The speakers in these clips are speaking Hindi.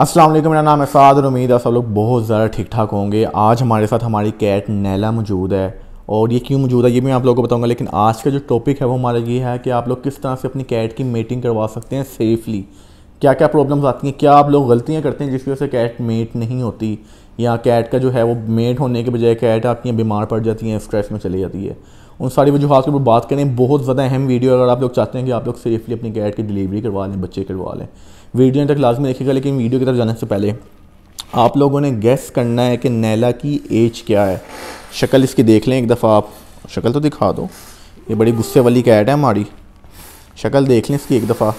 असलम मेरा नाम है साद और उम्मीद है सब लोग बहुत ज़्यादा ठीक ठाक होंगे आज हमारे साथ हमारी कैट नैला मौजूद है और ये क्यों मौजूद है ये मैं आप लोगों को बताऊंगा लेकिन आज का जो टॉपिक है वो हमारा ये है कि आप लोग किस तरह से अपनी कैट की मेटिंग करवा सकते हैं सेफली क्या क्या प्रॉब्लम्स आती हैं क्या आप लोग गलतियाँ करते हैं जिसकी वजह से कैट मेट नहीं होती या कैट का जो है वो मेट होने के बजाय कैट आपकी बीमार पड़ जाती हैं स्ट्रेस में चली जाती है उन सारी वजूहत के ऊपर बात करें बहुत ज़्यादा अहम वीडियो अगर आप लोग चाहते हैं कि आप लोग सेफली अपनी कैट की डिलीवरी करवा लें बच्चे करवा लें वीडियो तक में देखिएगा लेकिन वीडियो की तरफ जाने से पहले आप लोगों ने गैस करना है कि नैला की एज क्या है शक्ल इसकी देख लें एक दफ़ा आप शक्ल तो दिखा दो ये बड़ी गुस्से वाली कैट है हमारी शक्ल देख लें इसकी एक दफ़ा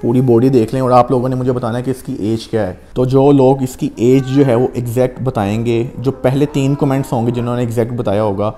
पूरी बॉडी देख लें और आप लोगों ने मुझे बताना है कि इसकी एज क्या है तो जो लोग इसकी एज जो है वो एग्जैक्ट बताएंगे जो पहले तीन कमेंट्स होंगे जिन्होंने एग्जैक्ट बताया होगा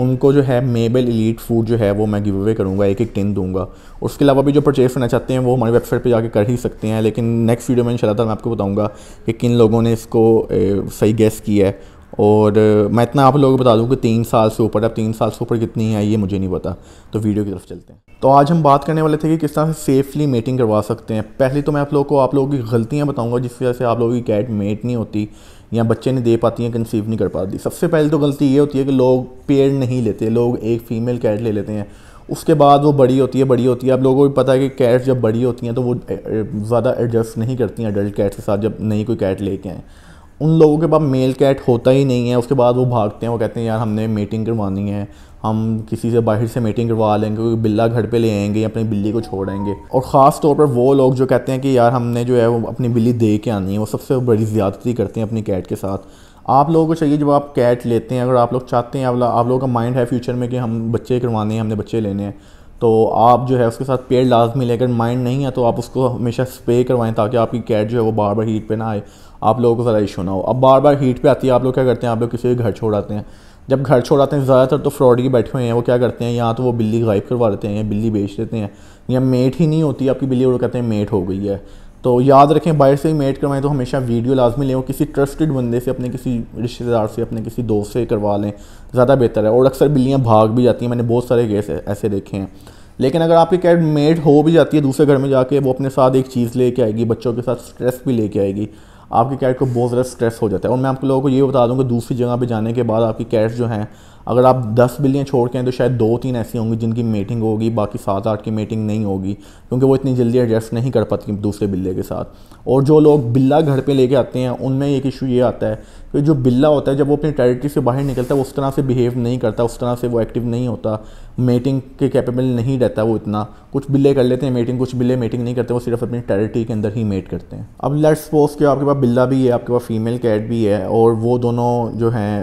उनको जो है मेबल इलीट फूड जो है वो मैं गिव अवे करूँगा एक एक टिन दूंगा उसके अलावा भी जो परचेज़ करना चाहते हैं वो हमारी वेबसाइट पे जाके कर ही सकते हैं लेकिन नेक्स्ट वीडियो में इंशाल्लाह मैं आपको बताऊँगा कि किन लोगों ने इसको ए, सही गैस किया है और मैं इतना आप लोगों को बता दूं कि तीन साल से ऊपर अब तीन साल से ऊपर कितनी है ये मुझे नहीं पता तो वीडियो की तरफ चलते हैं तो आज हम बात करने वाले थे कि किस तरह से सेफली मेटिंग करवा सकते हैं पहले तो मैं आप लोगों को आप लोगों की गलतियाँ बताऊँगा जिस वजह से आप लोगों की कैट मेट नहीं होती या बच्चे नहीं दे पाती हैं कंसीव नहीं कर पाती सबसे पहले तो गलती ये होती है कि लोग पेड़ नहीं लेते लोग एक फ़ीमेल कैट ले लेते हैं उसके बाद वो बड़ी होती है बड़ी होती है अब लोगों को भी पता है कि कैट्स जब बड़ी होती हैं तो वो ज़्यादा एडजस्ट नहीं करती हैं अडल्ट कैट के साथ जब नई कोई कैट लेके आएँ उन लोगों के पास मेल कैट होता ही नहीं है उसके बाद वो भागते हैं वो कहते हैं यार हमने मीटिंग करवानी है हम किसी से बाहर से मीटिंग करवा लेंगे क्योंकि बिल्ला घर पे ले आएंगे अपनी बिल्ली को छोड़ेंगे और ख़ास तौर पर वो लोग जो कहते हैं कि यार हमने जो है वो अपनी बिल्ली दे के आनी है वो सबसे बड़ी ज़्यादती करते हैं अपनी कैट के साथ आप लोगों को चाहिए जब आप कैट लेते हैं अगर आप लोग चाहते हैं आप लोगों का माइंड है फ्यूचर में कि हम बच्चे करवाने हैं हमने बच्चे लेने हैं तो आप जो है उसके साथ पेड़ लाजमी लेकर माइंड नहीं है तो आप उसको हमेशा स्प्रे करवाएं ताकि आपकी कैट जो है वो बार बार हीट पे ना आए आप लोगों को ज़रा इशू ना हो अब बार बार हीट पे आती है आप लोग क्या करते हैं आप लोग किसी के घर छोड़ आते हैं जब घर छोड़ आते हैं ज़्यादातर तो फ्रॉड ही बैठे हुए हैं वो क्या करते हैं या तो वो बिल्ली गायब करवा देते हैं या बिल्ली बेच देते हैं या मेट ही नहीं होती आपकी बिल्ली वो कहते हैं मेट हो गई है तो याद रखें बाहर से ही मेट करवाएं तो हमेशा वीडियो लाजमी लें और किसी ट्रस्टेड बंदे से अपने किसी रिश्तेदार से अपने किसी दोस्त से करवा लें ज़्यादा बेहतर है और अक्सर बिल्लियाँ भाग भी जाती हैं मैंने बहुत सारे केस ऐसे देखे हैं लेकिन अगर आपकी कैट मेड हो भी जाती है दूसरे घर में जाके वो अपने साथ एक चीज़ लेके आएगी बच्चों के साथ स्ट्रेस भी लेके आएगी आपकी कैट को बहुत ज़्यादा स्ट्रेस हो जाता है और मैं आपको लोगों को ये बता दूँ कि दूसरी जगह पर जाने के बाद आपकी कैट्स जो हैं अगर आप दस बिल्लियाँ छोड़ के हैं तो शायद दो तीन ऐसी होंगी जिनकी मेटिंग होगी बाकी सात आठ की मीटिंग नहीं होगी क्योंकि वो इतनी जल्दी एडजस्ट नहीं कर पाती दूसरे बिल्ले के साथ और जो लोग बिल्ला घर पे लेके आते हैं उनमें एक इशू ये आता है कि जो बिल्ला होता है जब वो अपनी टेरिटरी से बाहर निकलता है उस तरह से बिहेव नहीं करता उस तरह से वो एक्टिव नहीं होता मेटिंग के कैपेबल नहीं रहता वो इतना कुछ बिल्ले कर लेते हैं मेटिंग कुछ बिल्ले मेटिंग नहीं करते वो सिर्फ अपनी टेरिटरी के अंदर ही मेट करते हैं अब लेट्स सपोज कि आपके पास बिल्ला भी है आपके पास फ़ीमेल कैट भी है और वो दोनों जो हैं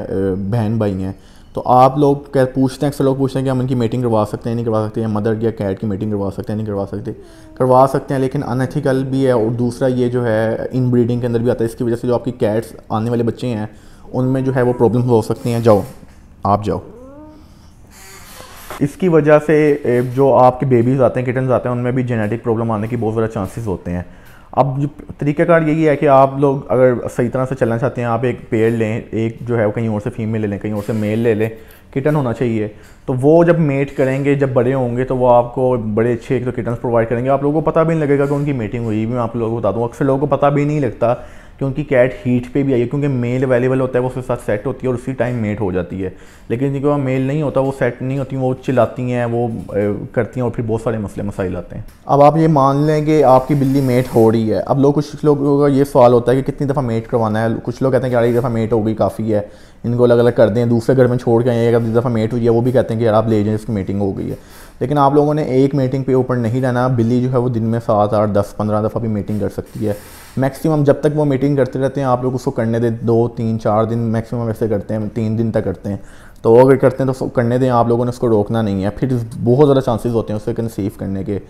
बहन भाई हैं तो आप लोग कह पूछते हैं अक्सर लोग पूछते हैं कि हम इनकी मीटिंग करवा सकते हैं नहीं करवा सकते हैं मदर या कैट की मीटिंग करवा सकते हैं नहीं करवा सकते करवा सकते हैं लेकिन अनएथिकल भी है और दूसरा ये जो है इन ब्रीडिंग के अंदर भी आता है इसकी वजह से जो आपकी कैट्स आने वाले बच्चे हैं उनमें जो है वो प्रॉब्लम हो सकती हैं जाओ आप जाओ इसकी वजह से जो आपके बेबीज़ आते हैं किटन्स आते हैं उनमें भी जेनेटिक प्रॉब्लम आने की बहुत ज़्यादा चांसेस होते हैं अब तरीक़ाकार यही है कि आप लोग अगर सही तरह से चलना चाहते हैं आप एक पेड़ लें एक जो है वो कहीं और से फीमेल ले लें कहीं और से मेल ले लें किटन होना चाहिए तो वो जब मेट करेंगे जब बड़े होंगे तो वो आपको बड़े अच्छे एक तो किटन्स प्रोवाइड करेंगे आप लोगों को पता भी नहीं लगेगा कि उनकी मेटिंग हुई भी मैं आप लोगों को बता दूँ अक्सर लोगों को पता भी नहीं लगता कि उनकी कैट हीट पे भी आई है क्योंकि मेल अवेलेबल होता है वो उसके साथ सेट होती है और उसी टाइम मेट हो जाती है लेकिन जिनके पास मेल नहीं होता वो सेट नहीं होती वो चिल्लाती हैं वो करती हैं और फिर बहुत सारे मसले मसाइल आते हैं अब आप ये मान लें कि आपकी बिल्ली मेट हो रही है अब लोग कुछ लोगों का ये सवाल होता है कि कितनी दफ़ा मेट करवाना है कुछ लोग कहते हैं कि यार एक दफ़ा मेट हो गई काफ़ी है इनको अलग अलग कर दें दूसरे घर में छोड़ के आए एक दफ़ा मेट हुई है वो भी कहते हैं कि यार आप ले जाएँ इसकी मेटिंग हो गई है लेकिन आप लोगों ने एक मीटिंग पे ऊपर नहीं रहना बिल्ली जो है वो दिन में सात आठ दस पंद्रह दफ़ा भी मीटिंग कर सकती है मैक्सिमम जब तक वो मीटिंग करते रहते हैं आप लोग उसको करने दें दो तीन चार दिन मैक्सिमम ऐसे करते हैं तीन दिन तक करते हैं तो अगर करते हैं तो करने दें आप लोगों ने उसको रोकना नहीं है फिर बहुत ज़्यादा चांसेस होते हैं उसे कंसीव करने के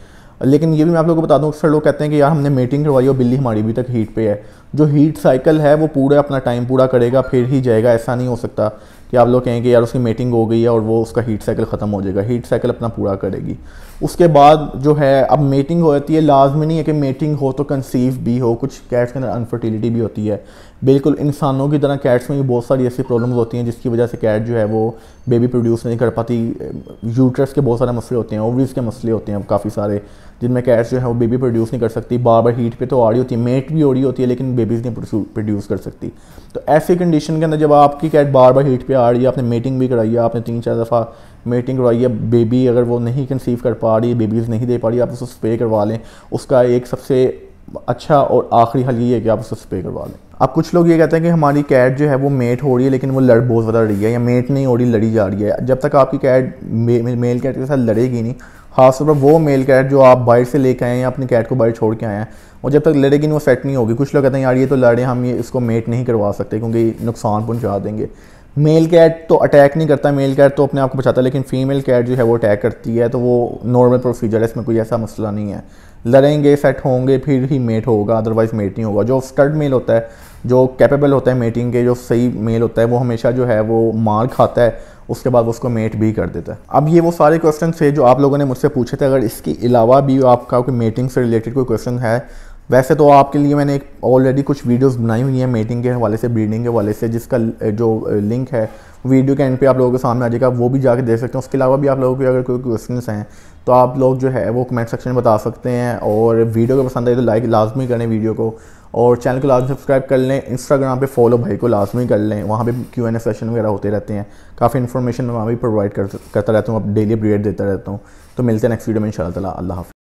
लेकिन ये भी मैं आप लोगों को बता दूँ अक्सर लोग कहते हैं कि यार हमने मीटिंग करवाई और बिल्ली हमारी अभी तक हीट पे है जो हीट साइकिल है वो पूरा अपना टाइम पूरा करेगा फिर ही जाएगा ऐसा नहीं हो सकता कि आप लोग कहेंगे यार उसकी मेटिंग हो गई है और वो उसका हीट साइकिल ख़त्म हो जाएगा हीट साइकिल अपना पूरा करेगी उसके बाद जो है अब मेटिंग हो जाती है लाजमी नहीं है कि मेटिंग हो तो कंसीव भी हो कुछ कैट्स के अंदर अनफर्टिलिटी भी होती है बिल्कुल इंसानों की तरह कैट्स में भी बहुत सारी ऐसी प्रॉब्लम्स होती हैं जिसकी वजह से कैट जो है वो बेबी प्रोड्यूस नहीं कर पाती यूट्रस के बहुत सारे मसले होते हैं ओवरीज के मसले होते हैं काफ़ी सारे जिनमें कैट्स जो है वो बेबी प्रोड्यूस नहीं कर सकती बार बार हीट पे तो आ रही होती है मेट भी हो रही होती है लेकिन बेबीज़ नहीं प्रोड्यूस कर सकती तो ऐसी कंडीशन के अंदर जब आपकी कैट बार बार हीट पे आ रही है आपने मेटिंग भी कराई है आपने तीन चार दफ़ा मेटिंग करवाई है बेबी अगर वो नहीं कंसीव कर पा रही बेबीज़ नहीं दे पा रही आप उसको स्प्रे करवा लें उसका एक सबसे अच्छा और आखिरी हल ये है कि आप उसको स्प्रे करवा लें अब कुछ लोग ये कहते हैं कि हमारी कैट जो है वो मेट हो रही है लेकिन वो लड़ बहुत ज़्यादा रही है या मेट नहीं हो रही लड़ी जा रही है जब तक आपकी कैट मे, मेल कैट के साथ लड़ेगी नहीं खासतौर पर वो मेल कैट जो आप बाइट से लेके आए हैं या अपनी कैट को बाइट छोड़ के आए हैं और जब तक लड़ेगी नहीं वो सेट नहीं होगी कुछ लोग कहते हैं यार ये तो लड़े हम ये इसको मेट नहीं करवा सकते क्योंकि नुकसान पहुँचा देंगे मेल कैट तो अटैक नहीं करता मेल कैट तो अपने आप को बचाता है लेकिन फीमेल कैट जो है वो अटैक करती है तो वो नॉर्मल प्रोसीजर है इसमें कोई ऐसा मसला नहीं है लड़ेंगे सेट होंगे फिर ही मेट होगा अदरवाइज मेट नहीं होगा जो स्टर्ड मेल होता है जो कैपेबल होता है मेटिंग के जो सही मेल होता है वो हमेशा जो है वो मार खाता है उसके बाद उसको मेट भी कर देता है अब ये वो सारे क्वेश्चन थे जो आप लोगों ने मुझसे पूछे थे अगर इसके अलावा भी आपका कोई मेटिंग से रिलेटेड कोई क्वेश्चन है वैसे तो आपके लिए मैंने एक ऑलरेडी कुछ वीडियोस बनाई हुई हैं मेटिंग के हवाले से ब्रीडिंग के हवाले से जिसका जो लिंक है वीडियो के एंड पे आप लोगों के सामने आ जाएगा वो भी जाके देख सकते हैं उसके अलावा भी आप लोगों के अगर कोई क्वेश्चन हैं तो आप लोग जो है वो कमेंट सेक्शन में बता सकते हैं और वीडियो को पसंद आए तो लाइक लाजमी करें वीडियो को और चैनल को लाजमी सब्सक्राइब कर लें इंस्टाग्राम पर फॉलो भाई को लाजमी कर लें वहाँ पर क्यू एन ए सेशन वगैरह होते रहते हैं काफ़ी इन्फॉर्मेशन मैं वहाँ भी प्रोवाइड करता रहता हूँ अब डेली अपडेट देता रहता हूँ तो मिलते हैं नेक्स्ट वीडियो में इन शाला हाफ़